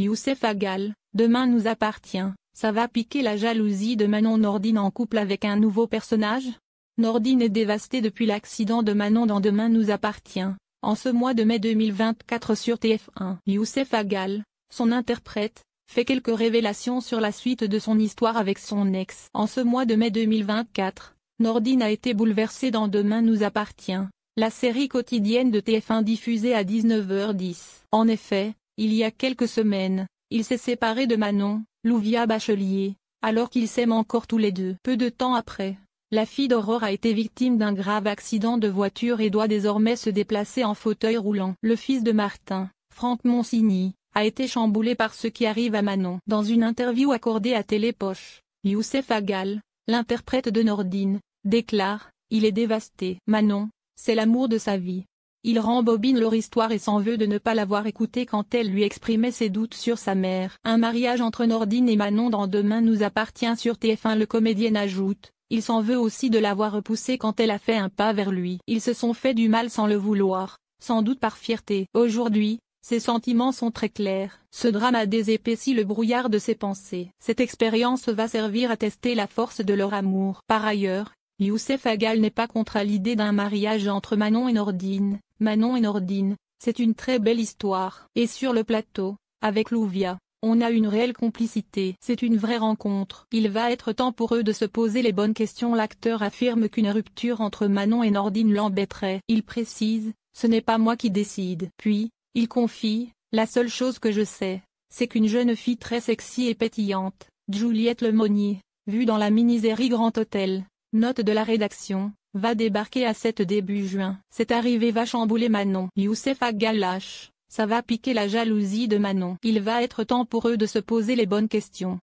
Youssef Agal, Demain nous appartient, ça va piquer la jalousie de Manon Nordine en couple avec un nouveau personnage Nordine est dévastée depuis l'accident de Manon dans Demain nous appartient, en ce mois de mai 2024 sur TF1. Youssef Agal, son interprète, fait quelques révélations sur la suite de son histoire avec son ex. En ce mois de mai 2024, Nordine a été bouleversée dans Demain nous appartient, la série quotidienne de TF1 diffusée à 19h10. En effet, il y a quelques semaines, il s'est séparé de Manon, Louvia Bachelier, alors qu'ils s'aiment encore tous les deux. Peu de temps après, la fille d'Aurore a été victime d'un grave accident de voiture et doit désormais se déplacer en fauteuil roulant. Le fils de Martin, Franck Monsigny, a été chamboulé par ce qui arrive à Manon. Dans une interview accordée à Télépoche, Youssef Agal, l'interprète de Nordine, déclare, il est dévasté. Manon, c'est l'amour de sa vie. Il rembobine leur histoire et s'en veut de ne pas l'avoir écoutée quand elle lui exprimait ses doutes sur sa mère. Un mariage entre Nordine et Manon dans Demain nous appartient sur TF1 le comédien ajoute, il s'en veut aussi de l'avoir repoussée quand elle a fait un pas vers lui. Ils se sont fait du mal sans le vouloir, sans doute par fierté. Aujourd'hui, ses sentiments sont très clairs. Ce drame a désépaissi le brouillard de ses pensées. Cette expérience va servir à tester la force de leur amour. Par ailleurs, Youssef Agal n'est pas contre l'idée d'un mariage entre Manon et Nordine. Manon et Nordine, c'est une très belle histoire. Et sur le plateau, avec Louvia, on a une réelle complicité. C'est une vraie rencontre. Il va être temps pour eux de se poser les bonnes questions. L'acteur affirme qu'une rupture entre Manon et Nordine l'embêterait. Il précise, ce n'est pas moi qui décide. Puis, il confie, la seule chose que je sais, c'est qu'une jeune fille très sexy et pétillante, Juliette Lemonnier, vue dans la miniserie Grand Hôtel, Note de la rédaction, va débarquer à 7 début juin. Cette arrivée va chambouler Manon. Youssef Agalache, ça va piquer la jalousie de Manon. Il va être temps pour eux de se poser les bonnes questions.